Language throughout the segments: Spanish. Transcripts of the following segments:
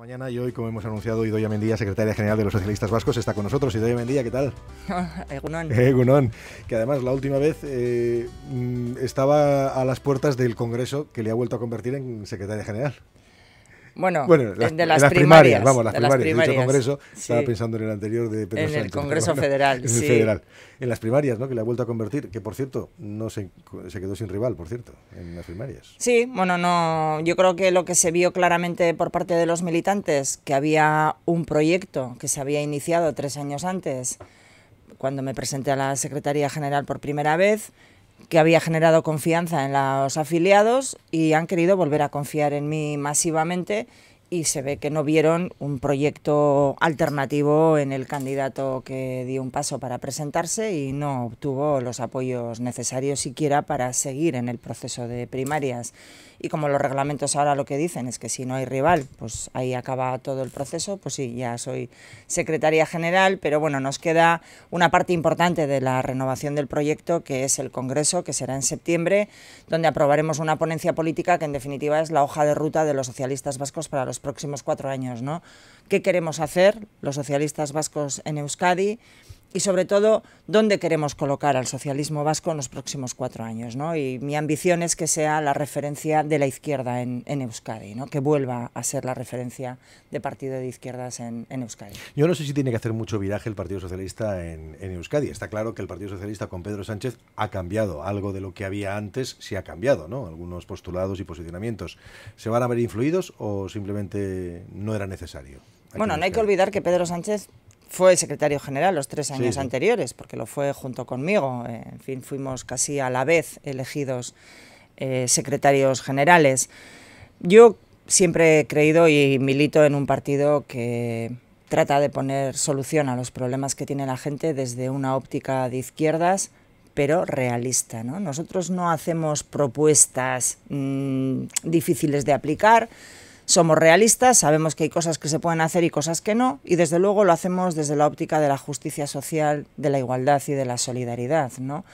mañana y hoy, como hemos anunciado, Idoia Mendía, secretaria general de los socialistas vascos, está con nosotros. Idoia Mendía, ¿qué tal? Egunon. Egunon. Que además la última vez eh, mm, estaba a las puertas del Congreso que le ha vuelto a convertir en secretaria general. Bueno, las, de las, primarias, Vamos, las primarias. congreso, estaba pensando en el anterior de Pedro En el Congreso Federal. En el sí. Federal. En las primarias, ¿no? Que la ha vuelto a convertir, que por cierto, no se, se quedó sin rival, por cierto, en las primarias. Sí, bueno, no. Yo creo que lo que se vio claramente por parte de los militantes, que había un proyecto que se había iniciado tres años antes, cuando me presenté a la Secretaría General por primera vez que había generado confianza en los afiliados y han querido volver a confiar en mí masivamente y se ve que no vieron un proyecto alternativo en el candidato que dio un paso para presentarse y no obtuvo los apoyos necesarios siquiera para seguir en el proceso de primarias y como los reglamentos ahora lo que dicen es que si no hay rival, pues ahí acaba todo el proceso, pues sí, ya soy secretaria general, pero bueno, nos queda una parte importante de la renovación del proyecto, que es el Congreso, que será en septiembre, donde aprobaremos una ponencia política que en definitiva es la hoja de ruta de los socialistas vascos para los próximos cuatro años, ¿no? ¿Qué queremos hacer los socialistas vascos en Euskadi? y sobre todo dónde queremos colocar al socialismo vasco en los próximos cuatro años. ¿no? Y mi ambición es que sea la referencia de la izquierda en, Euskadi, ¿no? que vuelva a ser la referencia de partido de izquierdas en, Euskadi. Yo no sé si tiene que hacer mucho viraje el Partido Socialista en, Euskadi. Está claro que el Partido Socialista con Pedro Sánchez ha cambiado. Algo de lo que había antes sí ha cambiado, ¿no? algunos postulados y posicionamientos. ¿Se van a ver influidos o simplemente no era necesario? Bueno, no hay que olvidar que Pedro Sánchez fue secretario general los tres años anteriores, porque lo fue junto conmigo. En fin, fuimos casi a la vez elegidos eh, secretarios generales. Yo siempre he creído y milito en un partido que trata de poner solución a los problemas que tiene la gente desde una óptica de izquierdas, pero realista. Nosotros no hacemos propuestas mm, difíciles de aplicar somos realistas, sabemos que hay cosas que se pueden hacer y cosas que no, y desde luego lo hacemos desde la óptica de la justicia social, de la igualdad y de la solidaridad, ¿no?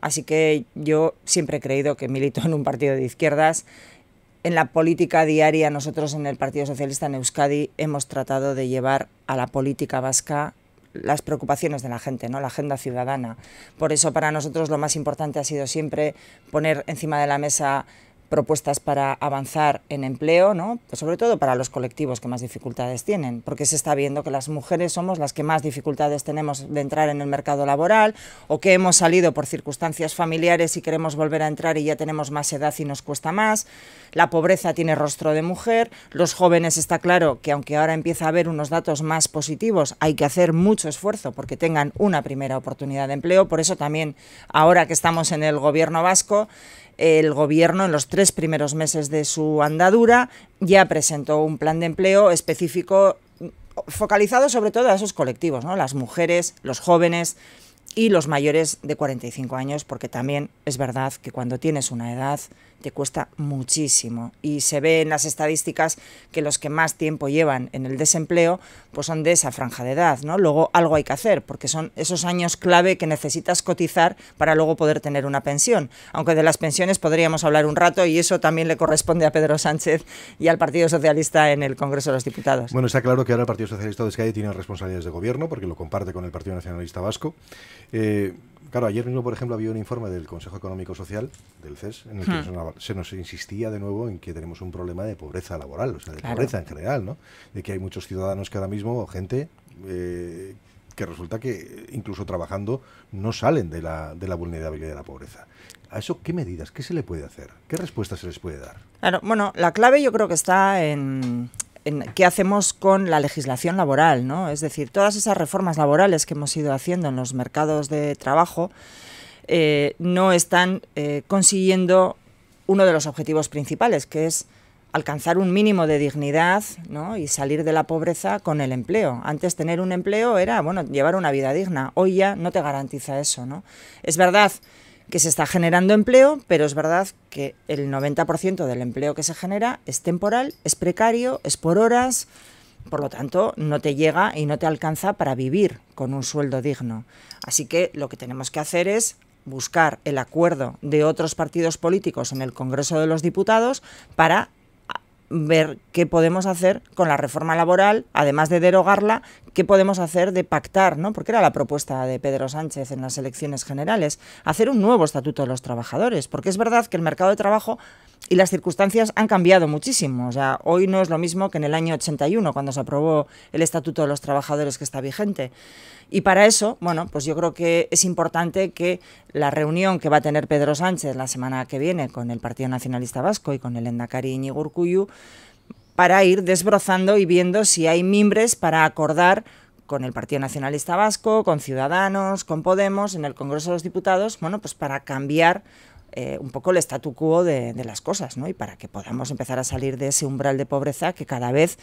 Así que yo siempre he creído que milito en un partido de izquierdas. En la política diaria, nosotros en el Partido Socialista en Euskadi hemos tratado de llevar a la política vasca las preocupaciones de la gente, ¿no? la agenda ciudadana. Por eso para nosotros lo más importante ha sido siempre poner encima de la mesa propuestas para avanzar en empleo, ¿no? Pues sobre todo para los colectivos que más dificultades tienen, porque se está viendo que las mujeres somos las que más dificultades tenemos de entrar en el mercado laboral o que hemos salido por circunstancias familiares y queremos volver a entrar y ya tenemos más edad y nos cuesta más, la pobreza tiene rostro de mujer, los jóvenes está claro que aunque ahora empieza a haber unos datos más positivos, hay que hacer mucho esfuerzo porque tengan una primera oportunidad de empleo, por eso también ahora que estamos en el gobierno vasco, el Gobierno en los tres primeros meses de su andadura ya presentó un plan de empleo específico focalizado sobre todo a esos colectivos, las mujeres, los jóvenes y los mayores de 45 años, porque también es verdad que cuando tienes una edad te cuesta muchísimo. Y se ve en las estadísticas que los que más tiempo llevan en el desempleo pues son de esa franja de edad. ¿no? Luego algo hay que hacer, porque son esos años clave que necesitas cotizar para luego poder tener una pensión. Aunque de las pensiones podríamos hablar un rato y eso también le corresponde a Pedro Sánchez y al Partido Socialista en el Congreso de los Diputados. Bueno, está claro que ahora el Partido Socialista de Euskadi tiene responsabilidades de gobierno porque lo comparte con el Partido Nacionalista Vasco. Eh, Claro, ayer mismo, por ejemplo, había un informe del Consejo Económico Social, del CES, en el que hmm. se nos insistía de nuevo en que tenemos un problema de pobreza laboral, o sea, de pobreza en general, ¿no? De que hay muchos ciudadanos que ahora mismo, gente... Eh, que resulta que incluso trabajando no salen de la, de la vulnerabilidad de la pobreza. ¿A eso qué medidas, qué se le puede hacer? ¿Qué respuesta se les puede dar? Claro, bueno, la clave yo creo que está en, qué hacemos con la legislación laboral, Es decir, todas esas reformas laborales que hemos ido haciendo en los mercados de trabajo eh, no están eh, consiguiendo uno de los objetivos principales, que es alcanzar un mínimo de dignidad y salir de la pobreza con el empleo. Antes tener un empleo era bueno llevar una vida digna. Hoy ya no te garantiza eso. ¿no? Es verdad que se está generando empleo, pero es verdad que el 90% del empleo que se genera es temporal, es precario, es por horas, por lo tanto no te llega y no te alcanza para vivir con un sueldo digno. Así que lo que tenemos que hacer es buscar el acuerdo de otros partidos políticos en el Congreso de los Diputados para ver qué podemos hacer con la reforma laboral, además de derogarla, qué podemos hacer de pactar, ¿no? Porque era la propuesta de Pedro Sánchez en las elecciones generales, hacer un nuevo estatuto de los trabajadores, porque es verdad que el mercado de trabajo y las circunstancias han cambiado muchísimo. O sea, hoy no es lo mismo que en el año 81, cuando se aprobó el Estatuto de los Trabajadores que está vigente. Y para eso, bueno, pues yo creo que es importante que la reunión que va a tener Pedro Sánchez la semana que viene con el Partido Nacionalista Vasco y con el Endacari y para ir desbrozando y viendo si hay mimbres para acordar con el Partido Nacionalista Vasco, con Ciudadanos, con Podemos, en el Congreso de los Diputados, bueno, pues para cambiar eh, un poco el statu quo de, de las cosas, ¿no? Y para que podamos empezar a salir de ese umbral de pobreza que cada vez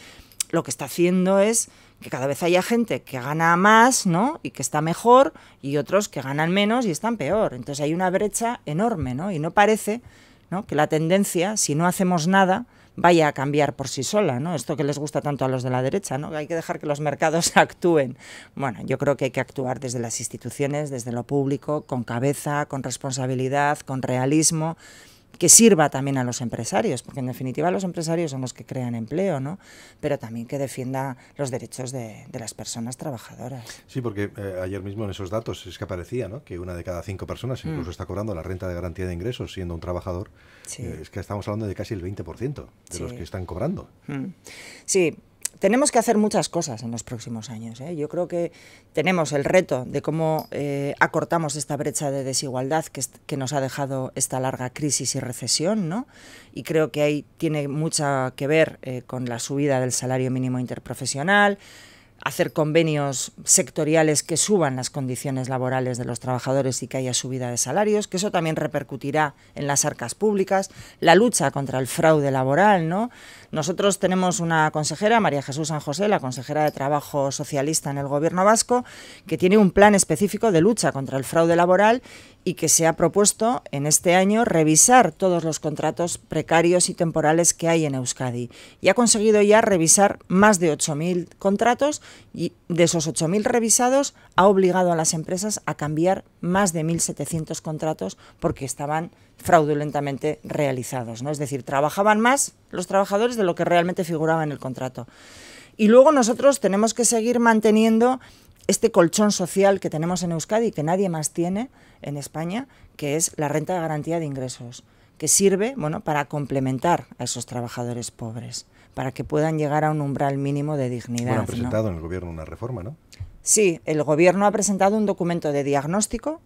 lo que está haciendo es que cada vez haya gente que gana más, ¿no? Y que está mejor y otros que ganan menos y están peor. Entonces hay una brecha enorme, ¿no? Y no parece, ¿no? Que la tendencia, si no hacemos nada, vaya a cambiar por sí sola, ¿no? Esto que les gusta tanto a los de la derecha, ¿no? Hay que dejar que los mercados actúen. Bueno, yo creo que hay que actuar desde las instituciones, desde lo público, con cabeza, con responsabilidad, con realismo que sirva también a los empresarios, porque en definitiva los empresarios son los que crean empleo, ¿no? Pero también que defienda los derechos de, las personas trabajadoras. Sí, porque eh, ayer mismo en esos datos es que aparecía, ¿no? Que una de cada cinco personas mm. incluso está cobrando la renta de garantía de ingresos siendo un trabajador. Eh, es que estamos hablando de casi el 20% de los que están cobrando. Mm. Sí, tenemos que hacer muchas cosas en los próximos años. ¿eh? Yo creo que tenemos el reto de cómo eh, acortamos esta brecha de desigualdad que, nos ha dejado esta larga crisis y recesión, ¿no? Y creo que ahí tiene mucho que ver eh, con la subida del salario mínimo interprofesional, hacer convenios sectoriales que suban las condiciones laborales de los trabajadores y que haya subida de salarios, que eso también repercutirá en las arcas públicas, la lucha contra el fraude laboral, ¿no? Nosotros tenemos una consejera, María Jesús San José, la consejera de Trabajo Socialista en el Gobierno Vasco, que tiene un plan específico de lucha contra el fraude laboral y que se ha propuesto en este año revisar todos los contratos precarios y temporales que hay en Euskadi. Y ha conseguido ya revisar más de 8.000 contratos y de esos 8.000 revisados ha obligado a las empresas a cambiar más de 1.700 contratos porque estaban fraudulentamente realizados. ¿no? Es decir, trabajaban más los trabajadores de lo que realmente figuraba en el contrato. Y luego nosotros tenemos que seguir manteniendo este colchón social que tenemos en Euskadi, y que nadie más tiene en España, que es la renta de garantía de ingresos, que sirve bueno, para complementar a esos trabajadores pobres, para que puedan llegar a un umbral mínimo de dignidad. Bueno, han presentado en el gobierno una reforma, ¿no? Sí, el gobierno ha presentado un documento de diagnóstico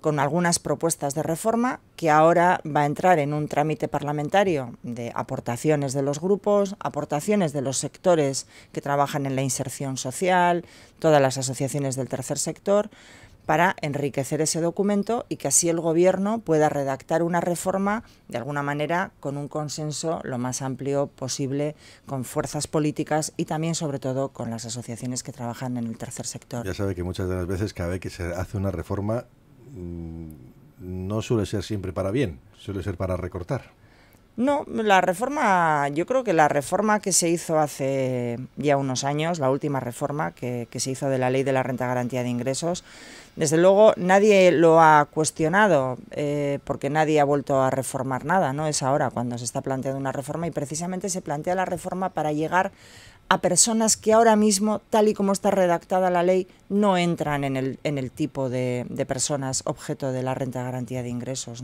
con algunas propuestas de reforma que ahora va a entrar en un trámite parlamentario de aportaciones de los grupos, aportaciones de los sectores que trabajan en la inserción social, todas las asociaciones del tercer sector, para enriquecer ese documento y que así el Gobierno pueda redactar una reforma, de alguna manera, con un consenso lo más amplio posible con fuerzas políticas y también, sobre todo, con las asociaciones que trabajan en el tercer sector. Ya sabe que muchas de las veces cada vez que se hace una reforma Mm, no suele ser siempre para bien, suele ser para recortar. No, la reforma, yo creo que la reforma que se hizo hace ya unos años, la última reforma que, se hizo de la ley de la renta garantía de ingresos, desde luego nadie lo ha cuestionado eh, porque nadie ha vuelto a reformar nada, ¿no? Es ahora cuando se está planteando una reforma y precisamente se plantea la reforma para llegar a personas que ahora mismo, tal y como está redactada la ley, no entran en el, tipo de, personas objeto de la renta de garantía de ingresos.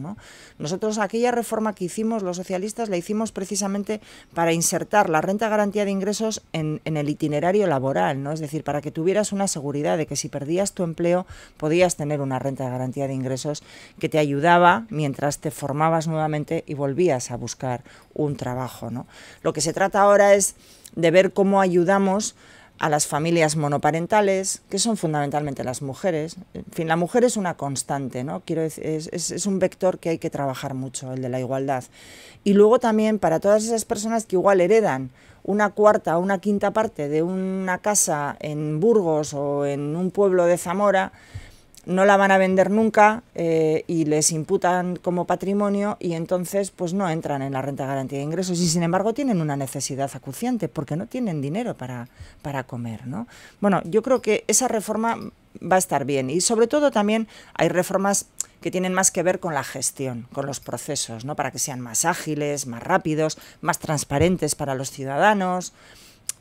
Nosotros aquella reforma que hicimos los socialistas la hicimos precisamente para insertar la renta de garantía de ingresos en, en el itinerario laboral, ¿no? es decir, para que tuvieras una seguridad de que si perdías tu empleo podías tener una renta de garantía de ingresos que te ayudaba mientras te formabas nuevamente y volvías a buscar un trabajo. ¿no? Lo que se trata ahora es de ver cómo ayudamos a las familias monoparentales, que son fundamentalmente las mujeres. En fin, la mujer es una constante, ¿no? Quiero es, un vector que hay que trabajar mucho, el de la igualdad. Y luego también para todas esas personas que igual heredan una cuarta o una quinta parte de una casa en Burgos o en un pueblo de Zamora, no la van a vender nunca eh, y les imputan como patrimonio y entonces pues no entran en la renta garantía de ingresos y sin embargo tienen una necesidad acuciante porque no tienen dinero para, para comer. ¿no? Bueno, yo creo que esa reforma va a estar bien y sobre todo también hay reformas que tienen más que ver con la gestión, con los procesos, ¿no? para que sean más ágiles, más rápidos, más transparentes para los ciudadanos.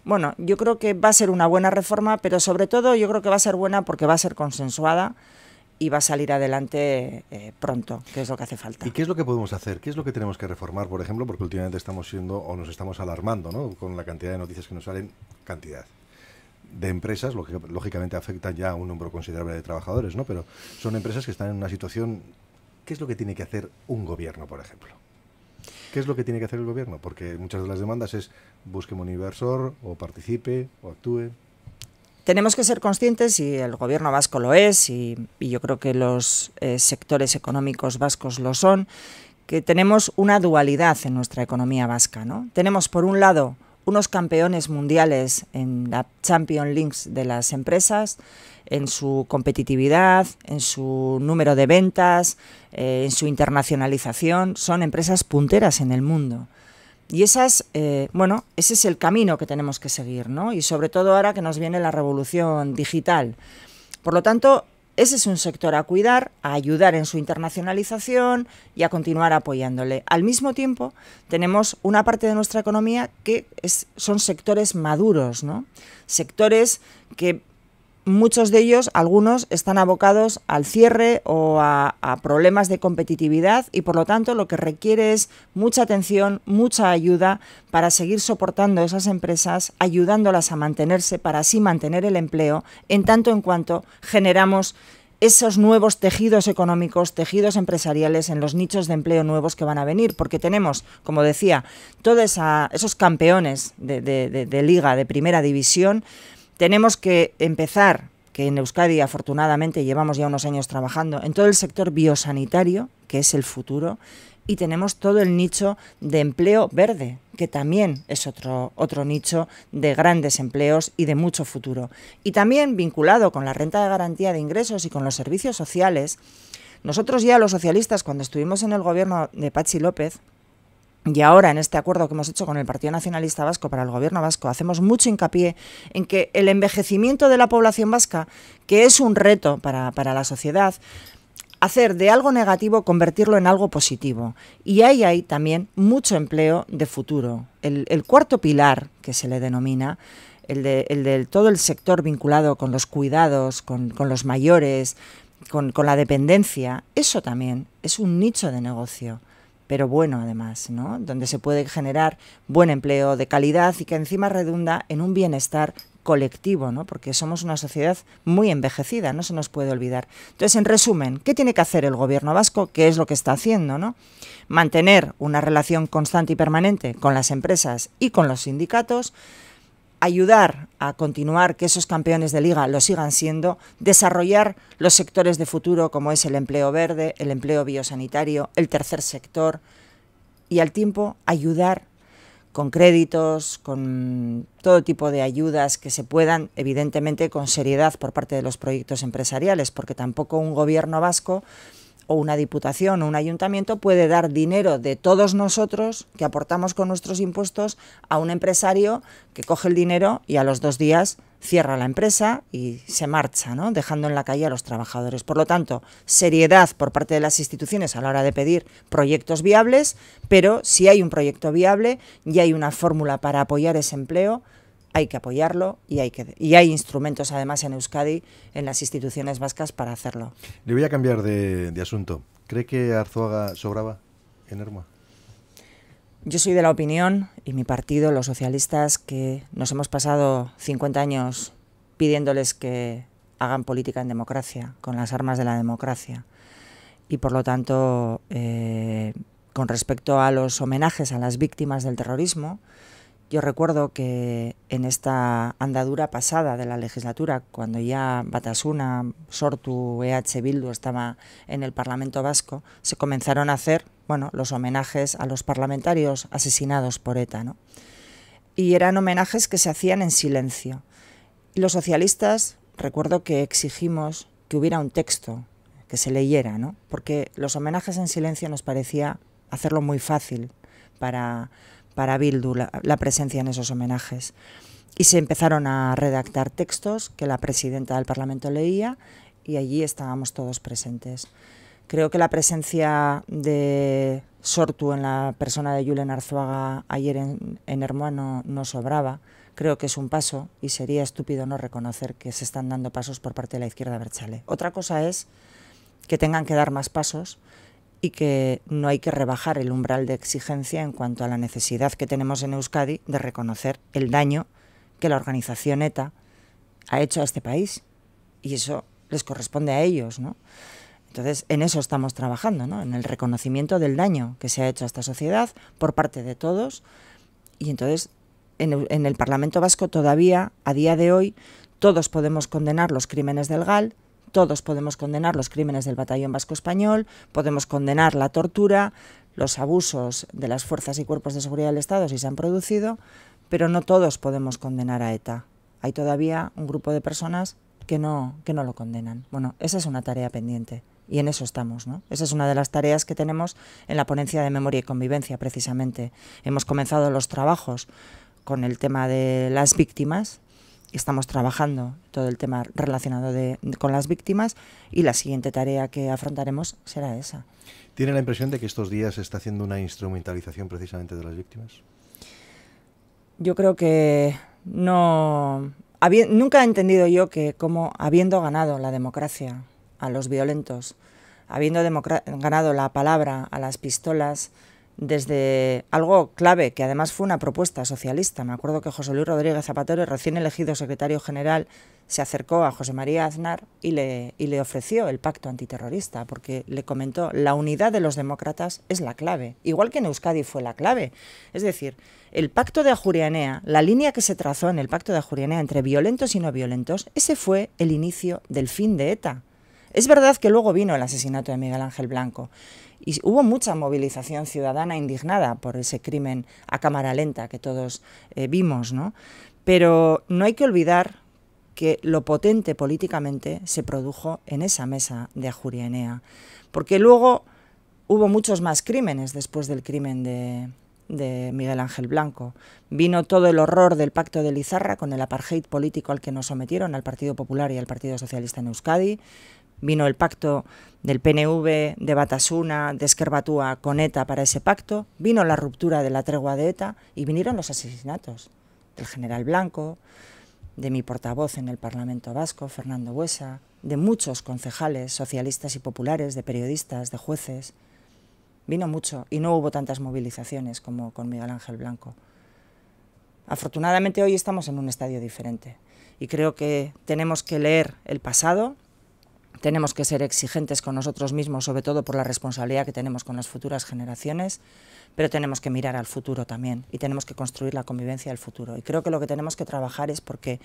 Bueno, yo creo que va a ser una buena reforma, pero sobre todo yo creo que va a ser buena porque va a ser consensuada y va a salir adelante eh, pronto, que es lo que hace falta. ¿Y qué es lo que podemos hacer? ¿Qué es lo que tenemos que reformar, por ejemplo? Porque últimamente estamos siendo o nos estamos alarmando ¿no? con la cantidad de noticias que nos salen, cantidad de empresas, lo que lógicamente afecta ya a un número considerable de trabajadores, ¿no? Pero son empresas que están en una situación... ¿Qué es lo que tiene que hacer un gobierno, por ejemplo? ¿Qué es lo que tiene que hacer el gobierno? Porque muchas de las demandas es busque un inversor o participe o actúe. Tenemos que ser conscientes, y el gobierno vasco lo es, y, yo creo que los eh, sectores económicos vascos lo son, que tenemos una dualidad en nuestra economía vasca. ¿no? Tenemos, por un lado, unos campeones mundiales en la Champion Links de las empresas, en su competitividad, en su número de ventas, eh, en su internacionalización. Son empresas punteras en el mundo. Y esas, eh, bueno, ese es el camino que tenemos que seguir, ¿no? Y sobre todo ahora que nos viene la revolución digital. Por lo tanto, ese es un sector a cuidar, a ayudar en su internacionalización y a continuar apoyándole. Al mismo tiempo, tenemos una parte de nuestra economía que son sectores maduros, ¿no? sectores que muchos de ellos, algunos, están abocados al cierre o a, problemas de competitividad y por lo tanto lo que requiere es mucha atención, mucha ayuda para seguir soportando esas empresas, ayudándolas a mantenerse para así mantener el empleo, en tanto en cuanto generamos esos nuevos tejidos económicos, tejidos empresariales en los nichos de empleo nuevos que van a venir, porque tenemos, como decía, todos esos campeones de liga, de primera división, tenemos que empezar, que en Euskadi afortunadamente llevamos ya unos años trabajando, en todo el sector biosanitario, que es el futuro, y tenemos todo el nicho de empleo verde, que también es otro, otro nicho de grandes empleos y de mucho futuro. Y también vinculado con la renta de garantía de ingresos y con los servicios sociales, nosotros ya los socialistas, cuando estuvimos en el gobierno de Pachi López, y ahora, en este acuerdo que hemos hecho con el Partido Nacionalista Vasco para el Gobierno vasco, hacemos mucho hincapié en que el envejecimiento de la población vasca, que es un reto para, la sociedad, hacer de algo negativo, convertirlo en algo positivo. Y ahí hay también mucho empleo de futuro. El, cuarto pilar, que se le denomina, el de, todo el sector vinculado con los cuidados, con, los mayores, con la dependencia, eso también es un nicho de negocio pero bueno además, ¿no? Donde se puede generar buen empleo de calidad y que encima redunda en un bienestar colectivo, ¿no? Porque somos una sociedad muy envejecida, no se nos puede olvidar. Entonces, en resumen, ¿qué tiene que hacer el gobierno vasco? ¿Qué es lo que está haciendo, ¿no? Mantener una relación constante y permanente con las empresas y con los sindicatos, ayudar a continuar que esos campeones de liga lo sigan siendo, desarrollar los sectores de futuro como es el empleo verde, el empleo biosanitario, el tercer sector y al tiempo ayudar con créditos, con todo tipo de ayudas que se puedan, evidentemente con seriedad por parte de los proyectos empresariales, porque tampoco un gobierno vasco o una diputación o un ayuntamiento puede dar dinero de todos nosotros que aportamos con nuestros impuestos a un empresario que coge el dinero y a los dos días cierra la empresa y se marcha, dejando en la calle a los trabajadores. Por lo tanto, seriedad por parte de las instituciones a la hora de pedir proyectos viables, pero si hay un proyecto viable y hay una fórmula para apoyar ese empleo, hay que apoyarlo y hay, que, y hay instrumentos además en Euskadi, en las instituciones vascas, para hacerlo. Le voy a cambiar de, asunto. ¿Cree que Arzuaga sobraba en Erma? Yo soy de la opinión, y mi partido, los socialistas, que nos hemos pasado 50 años pidiéndoles que hagan política en democracia, con las armas de la democracia. Y por lo tanto, eh, con respecto a los homenajes a las víctimas del terrorismo, yo recuerdo que en esta andadura pasada de la legislatura, cuando ya Batasuna, Sortu, EH Bildu estaba en el Parlamento Vasco, se comenzaron a hacer bueno, los homenajes a los parlamentarios asesinados por ETA. ¿no? Y eran homenajes que se hacían en silencio. Los socialistas, recuerdo que exigimos que hubiera un texto que se leyera, porque los homenajes en silencio nos parecía hacerlo muy fácil para para Bildu la, presencia en esos homenajes. Y se empezaron a redactar textos que la presidenta del Parlamento leía y allí estábamos todos presentes. Creo que la presencia de Sortu en la persona de Julen Arzuaga ayer en, hermano no, no, sobraba. Creo que es un paso y sería estúpido no reconocer que se están dando pasos por parte de la izquierda Berchale. Otra cosa es que tengan que dar más pasos y que no hay que rebajar el umbral de exigencia en cuanto a la necesidad que tenemos en Euskadi de reconocer el daño que la organización ETA ha hecho a este país. Y eso les corresponde a ellos, ¿no? Entonces, en eso estamos trabajando, En el reconocimiento del daño que se ha hecho a esta sociedad por parte de todos. Y entonces, en en el Parlamento Vasco todavía, a día de hoy, todos podemos condenar los crímenes del GAL, todos podemos condenar los crímenes del batallón vasco español, podemos condenar la tortura, los abusos de las fuerzas y cuerpos de seguridad del Estado si se han producido, pero no todos podemos condenar a ETA. Hay todavía un grupo de personas que no, que no lo condenan. Bueno, esa es una tarea pendiente y en eso estamos. Esa es una de las tareas que tenemos en la ponencia de memoria y convivencia, precisamente. Hemos comenzado los trabajos con el tema de las víctimas, estamos trabajando todo el tema relacionado con las víctimas y la siguiente tarea que afrontaremos será esa. ¿Tiene la impresión de que estos días se está haciendo una instrumentalización precisamente de las víctimas? Yo creo que no... nunca he entendido yo que como habiendo ganado la democracia a los violentos, habiendo ganado la palabra a las pistolas, desde algo clave, que además fue una propuesta socialista. Me acuerdo que José Luis Rodríguez Zapatero, recién elegido secretario general, se acercó a José María Aznar y le, y le ofreció el pacto antiterrorista, porque le comentó, la unidad de los demócratas es la clave, igual que en Euskadi fue la clave. Es decir, el pacto de Ajurianea, la línea que se trazó en el pacto de Ajurianea entre violentos y no violentos, ese fue el inicio del fin de ETA. Es verdad que luego vino el asesinato de Miguel Ángel Blanco y hubo mucha movilización ciudadana indignada por ese crimen a cámara lenta que todos eh, vimos, ¿no? Pero no hay que olvidar que lo potente políticamente se produjo en esa mesa de enea porque luego hubo muchos más crímenes después del crimen de, de Miguel Ángel Blanco. Vino todo el horror del pacto de Lizarra con el apartheid político al que nos sometieron al Partido Popular y al Partido Socialista en Euskadi. Vino el pacto del PNV, de Batasuna, de Esquerbatúa con ETA para ese pacto, vino la ruptura de la tregua de ETA y vinieron los asesinatos del general Blanco, de mi portavoz en el Parlamento Vasco, Fernando Huesa, de muchos concejales socialistas y populares, de periodistas, de jueces. Vino mucho y no hubo tantas movilizaciones como con Miguel Ángel Blanco. Afortunadamente hoy estamos en un estadio diferente y creo que tenemos que leer el pasado tenemos que ser exigentes con nosotros mismos, sobre todo por la responsabilidad que tenemos con las futuras generaciones, pero tenemos que mirar al futuro también y tenemos que construir la convivencia del futuro. Y creo que lo que tenemos que trabajar es porque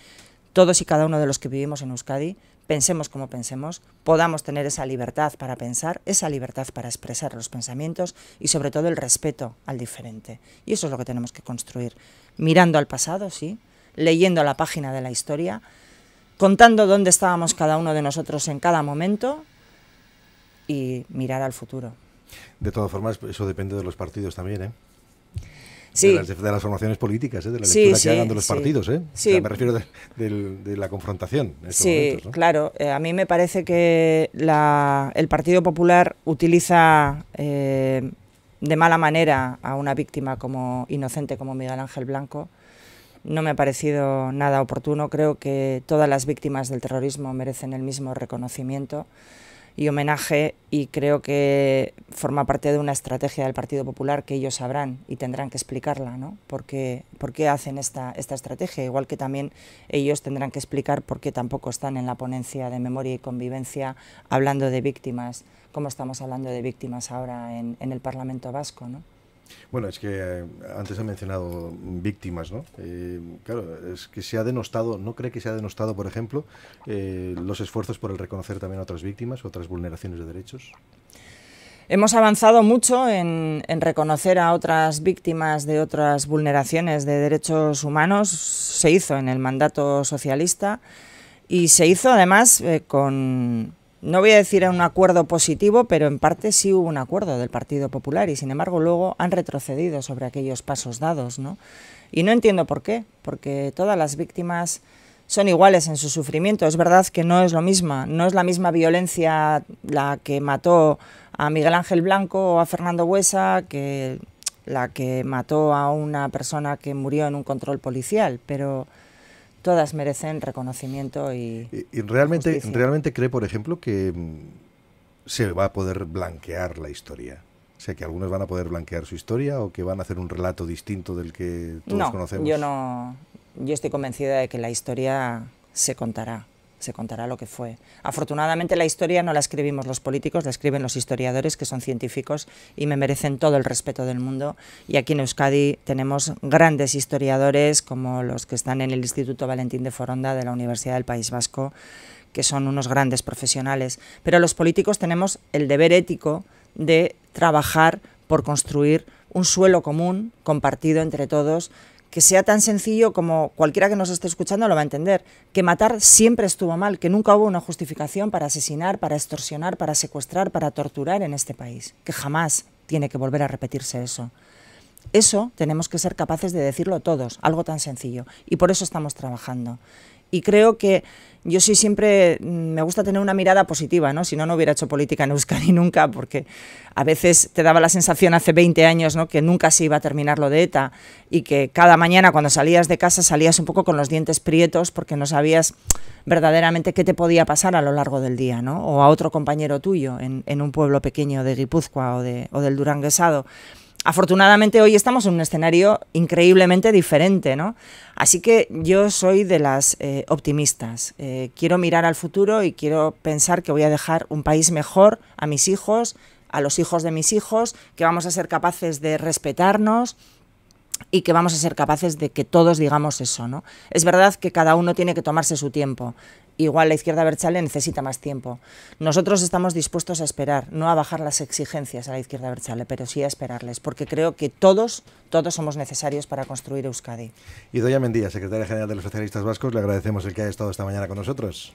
todos y cada uno de los que vivimos en Euskadi, pensemos como pensemos, podamos tener esa libertad para pensar, esa libertad para expresar los pensamientos y sobre todo el respeto al diferente. Y eso es lo que tenemos que construir, mirando al pasado, sí, leyendo la página de la historia, contando dónde estábamos cada uno de nosotros en cada momento y mirar al futuro. De todas formas, eso depende de los partidos también, ¿eh? De, las, formaciones políticas, ¿eh? de la lectura que hagan de los partidos. ¿eh? me refiero de, la confrontación. sí, claro. Eh, a mí me parece que el Partido Popular utiliza eh, de mala manera a una víctima como inocente como Miguel Ángel Blanco no me ha parecido nada oportuno. Creo que todas las víctimas del terrorismo merecen el mismo reconocimiento y homenaje y creo que forma parte de una estrategia del Partido Popular que ellos sabrán y tendrán que explicarla, ¿no? ¿Por qué, hacen esta, esta estrategia? Igual que también ellos tendrán que explicar por qué tampoco están en la ponencia de memoria y convivencia hablando de víctimas, como estamos hablando de víctimas ahora en, en el Parlamento Vasco, ¿no? Bueno, es que eh, antes ha mencionado víctimas, ¿no? Eh, claro, es que se ha denostado, ¿no cree que se ha denostado, por ejemplo, eh, los esfuerzos por el reconocer también a otras víctimas, otras vulneraciones de derechos? Hemos avanzado mucho en, reconocer a otras víctimas de otras vulneraciones de derechos humanos. Se hizo en el mandato socialista y se hizo además con, no voy a decir un acuerdo positivo, pero en parte sí hubo un acuerdo del Partido Popular y sin embargo luego han retrocedido sobre aquellos pasos dados, Y no entiendo por qué, porque todas las víctimas son iguales en su sufrimiento. Es verdad que no es lo mismo, no es la misma violencia la que mató a Miguel Ángel Blanco o a Fernando Huesa que la que mató a una persona que murió en un control policial, pero todas merecen reconocimiento y. realmente, realmente cree, por ejemplo, que mm, se va a poder blanquear la historia? O sea, que algunos van a poder blanquear su historia o que van a hacer un relato distinto del que todos no, conocemos. Yo no. Yo estoy convencida de que la historia se contará se contará lo que fue. Afortunadamente la historia no la escribimos los políticos, la escriben los historiadores que son científicos y me merecen todo el respeto del mundo. Y aquí en Euskadi tenemos grandes historiadores como los que están en el Instituto Valentín de Foronda de la Universidad del País Vasco, que son unos grandes profesionales. Pero los políticos tenemos el deber ético de trabajar por construir un suelo común, compartido entre todos, que sea tan sencillo como cualquiera que nos esté escuchando lo va a entender, que matar siempre estuvo mal, que nunca hubo una justificación para asesinar, para extorsionar, para secuestrar, para torturar en este país, que jamás tiene que volver a repetirse eso. Eso tenemos que ser capaces de decirlo todos, algo tan sencillo, y por eso estamos trabajando y creo que yo sí siempre mm, me gusta tener una mirada positiva, ¿no? Si no, no hubiera hecho política en Euskadi nunca, porque a veces te daba la sensación hace 20 años, ¿no? Que nunca se iba a terminar lo de ETA y que cada mañana cuando salías de casa salías un poco con los dientes prietos porque no sabías verdaderamente qué te podía pasar a lo largo del día, ¿no? O a otro compañero tuyo en, en un pueblo pequeño de Guipúzcoa o, de, o del Duranguesado. Afortunadamente hoy estamos en un escenario increíblemente diferente, ¿no? Así que yo soy de las eh, optimistas. Eh, quiero mirar al futuro y quiero pensar que voy a dejar un país mejor a mis hijos, a los hijos de mis hijos, que vamos a ser capaces de respetarnos, y que vamos a ser capaces de que todos digamos eso, ¿no? Es verdad que cada uno tiene que tomarse su tiempo igual la izquierda berchale necesita más tiempo. Nosotros estamos dispuestos a esperar, no a bajar las exigencias a la izquierda berchale, pero sí a esperarles, porque creo que todos, todos somos necesarios para construir Euskadi. Y Doña Mendía, secretaria general de los socialistas vascos, le agradecemos el que haya estado esta mañana con nosotros.